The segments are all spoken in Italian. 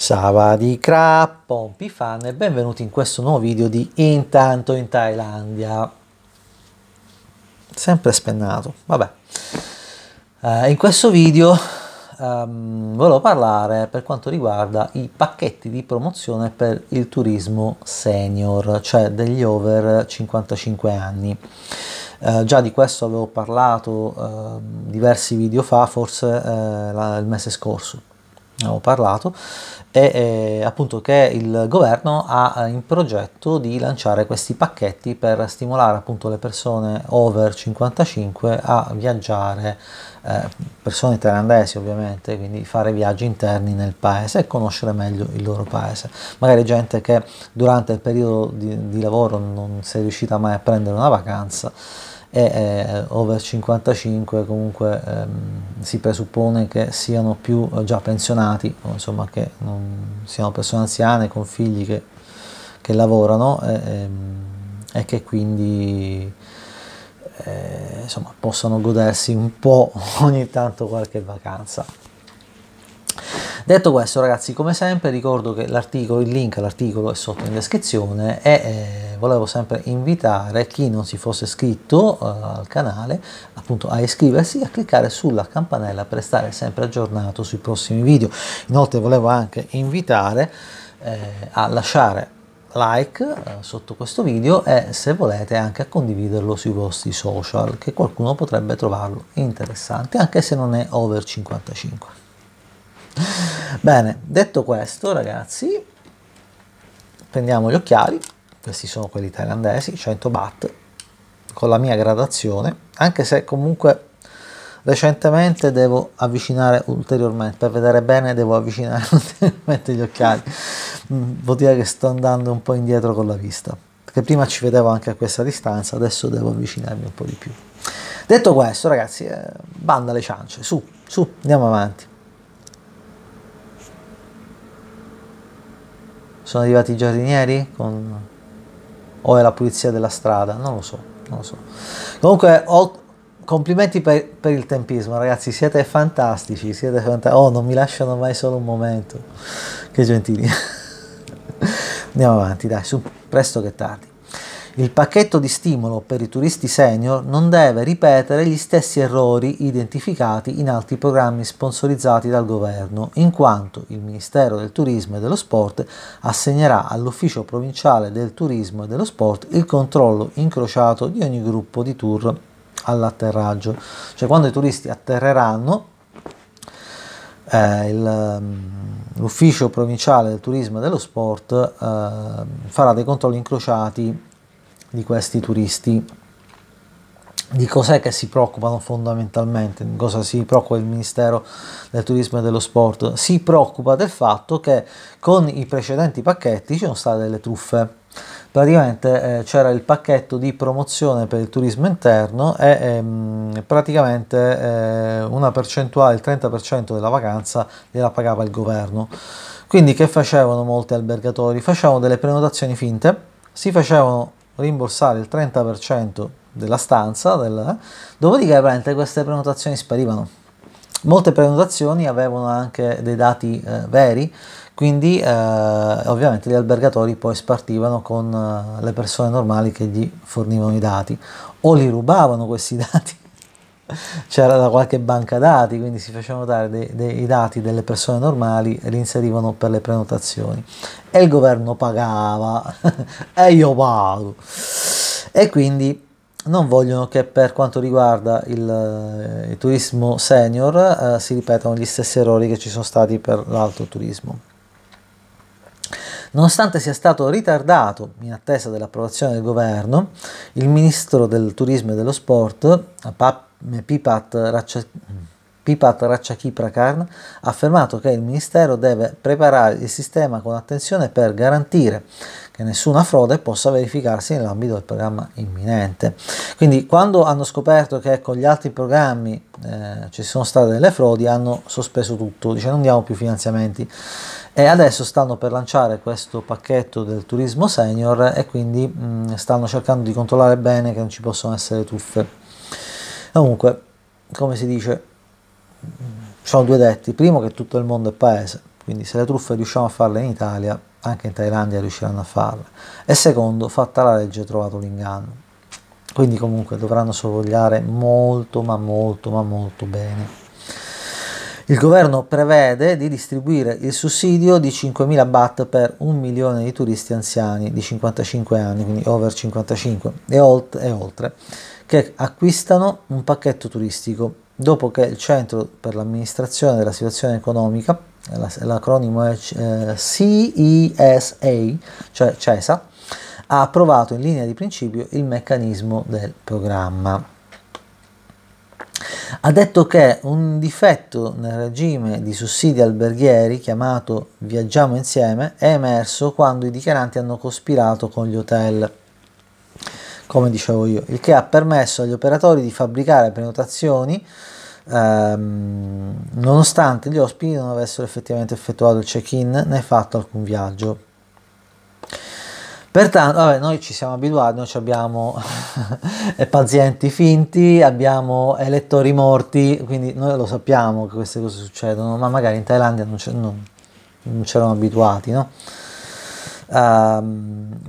Savadi Krap, Pompi Fan e benvenuti in questo nuovo video di Intanto in Thailandia. Sempre spennato, vabbè. Eh, in questo video ehm, volevo parlare per quanto riguarda i pacchetti di promozione per il turismo senior, cioè degli over 55 anni. Eh, già di questo avevo parlato eh, diversi video fa, forse eh, la, il mese scorso avevo parlato, e eh, appunto che il governo ha eh, in progetto di lanciare questi pacchetti per stimolare appunto le persone over 55 a viaggiare, eh, persone thailandesi ovviamente, quindi fare viaggi interni nel paese e conoscere meglio il loro paese. Magari gente che durante il periodo di, di lavoro non si è riuscita mai a prendere una vacanza e eh, over 55 comunque ehm, si presuppone che siano più eh, già pensionati, insomma che non siano persone anziane con figli che, che lavorano e, ehm, e, che quindi eh, insomma, possano godersi un po' ogni tanto qualche vacanza. Detto questo ragazzi, come sempre ricordo che l'articolo, il link all'articolo è sotto in descrizione e eh, volevo sempre invitare chi non si fosse iscritto eh, al canale appunto a iscriversi e a cliccare sulla campanella per stare sempre aggiornato sui prossimi video. Inoltre volevo anche invitare eh, a lasciare like eh, sotto questo video e se volete anche a condividerlo sui vostri social che qualcuno potrebbe trovarlo interessante anche se non è over 55 bene detto questo ragazzi prendiamo gli occhiali questi sono quelli thailandesi 100 cioè baht con la mia gradazione anche se comunque recentemente devo avvicinare ulteriormente per vedere bene devo avvicinare ulteriormente gli occhiali mm, vuol dire che sto andando un po' indietro con la vista perché prima ci vedevo anche a questa distanza adesso devo avvicinarmi un po' di più detto questo ragazzi eh, banda le ciance su su andiamo avanti sono arrivati i giardinieri con o è la pulizia della strada, non lo so, non lo so. Comunque ho, complimenti per, per, il tempismo, ragazzi, siete fantastici, siete fantastici. Oh, non mi lasciano mai solo un momento. Che gentili. Andiamo avanti, dai, su, presto che tardi. Il pacchetto di stimolo per i turisti senior non deve ripetere gli stessi errori identificati in altri programmi sponsorizzati dal governo, in quanto il Ministero del Turismo e dello Sport assegnerà all'Ufficio Provinciale del Turismo e dello Sport il controllo incrociato di ogni gruppo di tour all'atterraggio. Cioè quando i turisti atterreranno, eh, il, mm, l'Ufficio Provinciale del Turismo e dello Sport eh, farà dei controlli incrociati di questi turisti di cos'è che si preoccupano fondamentalmente, di cosa si preoccupa il Ministero del Turismo e dello Sport? Si preoccupa del fatto che con i precedenti pacchetti ci sono state delle truffe. Praticamente eh, c'era il pacchetto di promozione per il turismo interno e ehm, praticamente eh, una percentuale, il 30% della vacanza gliela pagava il governo. Quindi che facevano molti albergatori? Facevano delle prenotazioni finte, si facevano rimborsare il 30% della stanza, del... Eh? dopodiché praticamente queste prenotazioni sparivano. Molte prenotazioni avevano anche dei dati eh, veri, quindi eh, ovviamente gli albergatori poi spartivano con eh, le persone normali che gli fornivano i dati o li rubavano questi dati c'era da qualche banca dati, quindi si facevano dare dei, dei, dati delle persone normali e li inserivano per le prenotazioni. E il governo pagava, e io pago. E quindi non vogliono che per quanto riguarda il, eh, il turismo senior eh, si ripetano gli stessi errori che ci sono stati per l'alto turismo. Nonostante sia stato ritardato in attesa dell'approvazione del governo, il ministro del turismo e dello sport, Pap Pipat, Raccia, Pipat Racciachiprakarn ha affermato che il Ministero deve preparare il sistema con attenzione per garantire che nessuna frode possa verificarsi nell'ambito del programma imminente. Quindi quando hanno scoperto che con gli altri programmi eh, ci sono state delle frodi hanno sospeso tutto, dice non diamo più finanziamenti e adesso stanno per lanciare questo pacchetto del turismo senior e quindi mh, mm, stanno cercando di controllare bene che non ci possono essere truffe. Comunque, come si dice, ci sono due detti. Primo che tutto il mondo è paese, quindi se le truffe riusciamo a farle in Italia, anche in Thailandia riusciranno a farle. E secondo, fatta la legge, trovato l'inganno. Quindi comunque dovranno sorvegliare molto, ma molto, ma molto bene. Il governo prevede di distribuire il sussidio di 5.000 baht per un milione di turisti anziani di 55 anni, quindi over 55 e, oltre, e oltre che acquistano un pacchetto turistico dopo che il Centro per l'amministrazione della situazione economica, l'acronimo è eh, CESA, cioè CESA, ha approvato in linea di principio il meccanismo del programma. Ha detto che un difetto nel regime di sussidi alberghieri chiamato Viaggiamo insieme è emerso quando i dichiaranti hanno cospirato con gli hotel come dicevo io, il che ha permesso agli operatori di fabbricare prenotazioni ehm, nonostante gli ospiti non avessero effettivamente effettuato il check-in né fatto alcun viaggio. Pertanto, vabbè, noi ci siamo abituati, noi abbiamo pazienti finti, abbiamo elettori morti, quindi noi lo sappiamo che queste cose succedono, ma magari in Thailandia non, non, non c'erano abituati, no? Uh,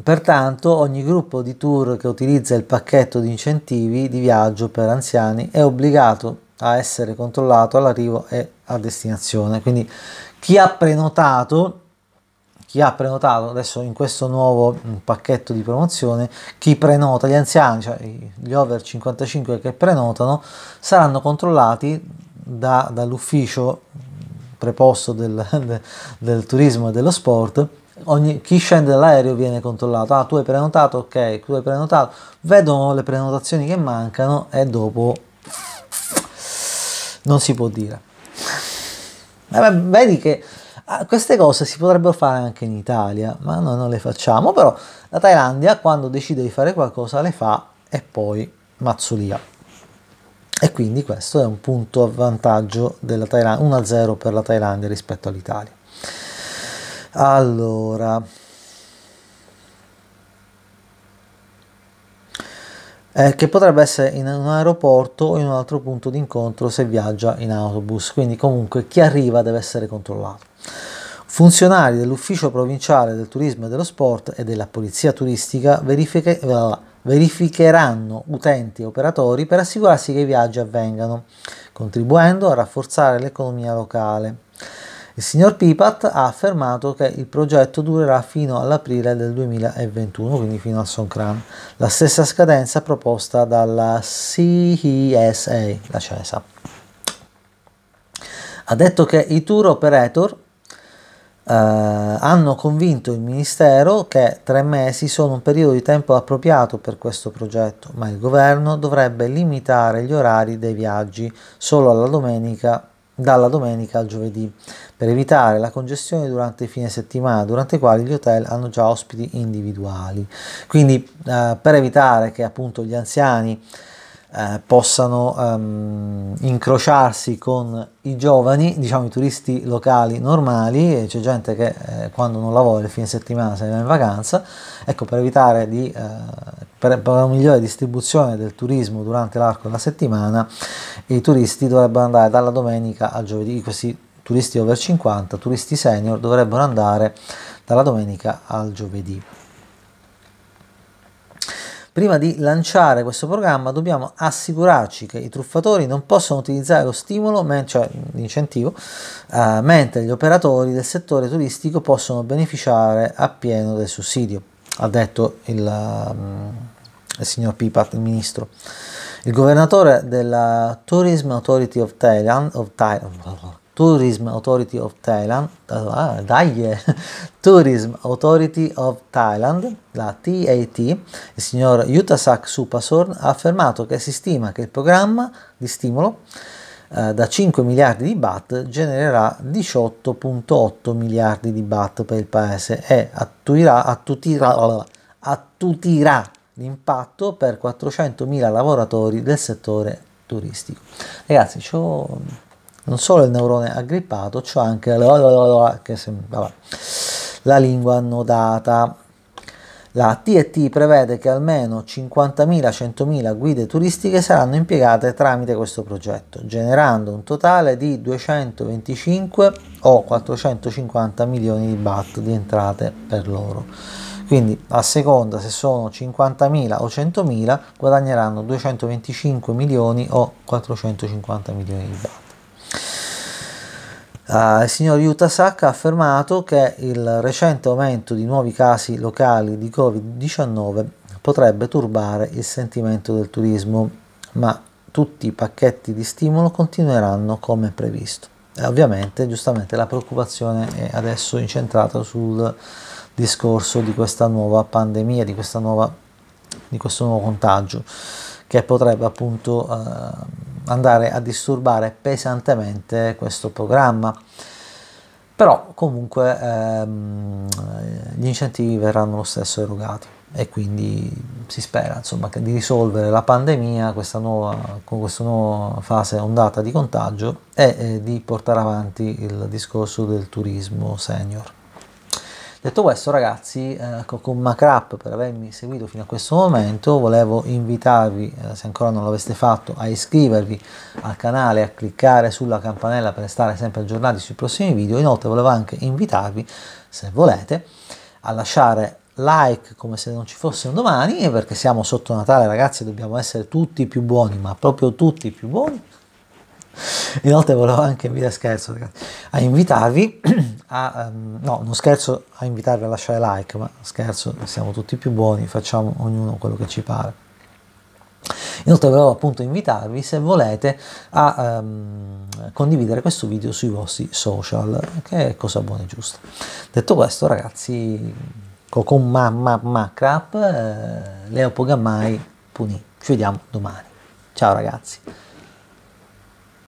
pertanto ogni gruppo di tour che utilizza il pacchetto di incentivi di viaggio per anziani è obbligato a essere controllato all'arrivo e a destinazione. Quindi chi ha prenotato, chi ha prenotato adesso in questo nuovo mm, pacchetto di promozione, chi prenota, gli anziani, cioè gli over 55 che prenotano, saranno controllati da, dall'ufficio preposto del, del, del turismo e dello sport ogni, chi scende dall'aereo viene controllato, ah tu hai prenotato, ok, tu hai prenotato, vedono le prenotazioni che mancano e dopo non si può dire. Vabbè, vedi che ah, queste cose si potrebbero fare anche in Italia, ma noi non le facciamo, però la Thailandia quando decide di fare qualcosa le fa e poi mazzolia. E quindi questo è un punto a vantaggio della Thailandia, 1-0 per la Thailandia rispetto all'Italia. Allora, eh, che potrebbe essere in un aeroporto o in un altro punto di incontro se viaggia in autobus, quindi comunque chi arriva deve essere controllato. Funzionari dell'Ufficio Provinciale del Turismo e dello Sport e della Polizia Turistica verifiche, verificheranno utenti e operatori per assicurarsi che i viaggi avvengano, contribuendo a rafforzare l'economia locale. Il signor Pipat ha affermato che il progetto durerà fino all'aprile del 2021, quindi fino al Songkran, la stessa scadenza proposta dalla CESA, la CESA. Ha detto che i tour operator eh, hanno convinto il Ministero che tre mesi sono un periodo di tempo appropriato per questo progetto, ma il governo dovrebbe limitare gli orari dei viaggi solo alla domenica, dalla domenica al giovedì per evitare la congestione durante i fine settimana, durante i quali gli hotel hanno già ospiti individuali. Quindi eh, per evitare che appunto gli anziani eh, possano ehm, incrociarsi con i giovani, diciamo i turisti locali normali, e c'è gente che eh, quando non lavora il fine settimana se ne va in vacanza, ecco per evitare di, eh, per, per, una migliore distribuzione del turismo durante l'arco della settimana, i turisti dovrebbero andare dalla domenica al giovedì, questi turisti over 50, turisti senior dovrebbero andare dalla domenica al giovedì. Prima di lanciare questo programma dobbiamo assicurarci che i truffatori non possano utilizzare lo stimolo, cioè l'incentivo, eh, mentre gli operatori del settore turistico possono beneficiare appieno del sussidio, ha detto il, mm, il signor Pipat, il ministro. Il governatore della Tourism Authority of Thailand, of Thailand Tourism Authority of Thailand, ah, dai, Tourism Authority of Thailand, la TAT, il signor Yutasak Supasorn ha affermato che si stima che il programma di stimolo eh, da 5 miliardi di baht genererà 18.8 miliardi di baht per il paese e attuirà, attutirà, attutirà l'impatto per 400 mila lavoratori del settore turistico. Ragazzi, ciò non solo il neurone aggrippato, c'è anche sembra, la lingua annodata. La TET prevede che almeno 50.000-100.000 guide turistiche saranno impiegate tramite questo progetto, generando un totale di 225 o 450 milioni di baht di entrate per loro. Quindi a seconda se sono 50.000 o 100.000 guadagneranno 225 milioni o 450 milioni di baht. Uh, il signor Yuta Saka ha affermato che il recente aumento di nuovi casi locali di Covid-19 potrebbe turbare il sentimento del turismo, ma tutti i pacchetti di stimolo continueranno come previsto. E ovviamente, giustamente, la preoccupazione è adesso incentrata sul discorso di questa nuova pandemia, di, nuova, di questo nuovo contagio che potrebbe appunto eh, andare a disturbare pesantemente questo programma. Però comunque ehm, gli incentivi verranno lo stesso erogati e quindi si spera insomma, di risolvere la pandemia nuova, con questa nuova fase ondata di contagio e eh, di portare avanti il discorso del turismo senior. Detto questo ragazzi, eh, con Macrap per avermi seguito fino a questo momento, volevo invitarvi, eh, se ancora non l'aveste fatto, a iscrivervi al canale, a cliccare sulla campanella per stare sempre aggiornati sui prossimi video. Inoltre volevo anche invitarvi, se volete, a lasciare like come se non ci fosse un domani, perché siamo sotto Natale ragazzi, dobbiamo essere tutti più buoni, ma proprio tutti più buoni. Inoltre volevo anche, via scherzo, a invitarvi a, um, no, non scherzo a invitarvi a lasciare like, ma scherzo, siamo tutti più buoni, facciamo ognuno quello che ci pare. Inoltre volevo appunto invitarvi, se volete, a um, condividere questo video sui vostri social, che è cosa buona e giusta. Detto questo, ragazzi, con ma ma ma crap, eh, Leo Pogamai punì. Ci vediamo domani. Ciao ragazzi.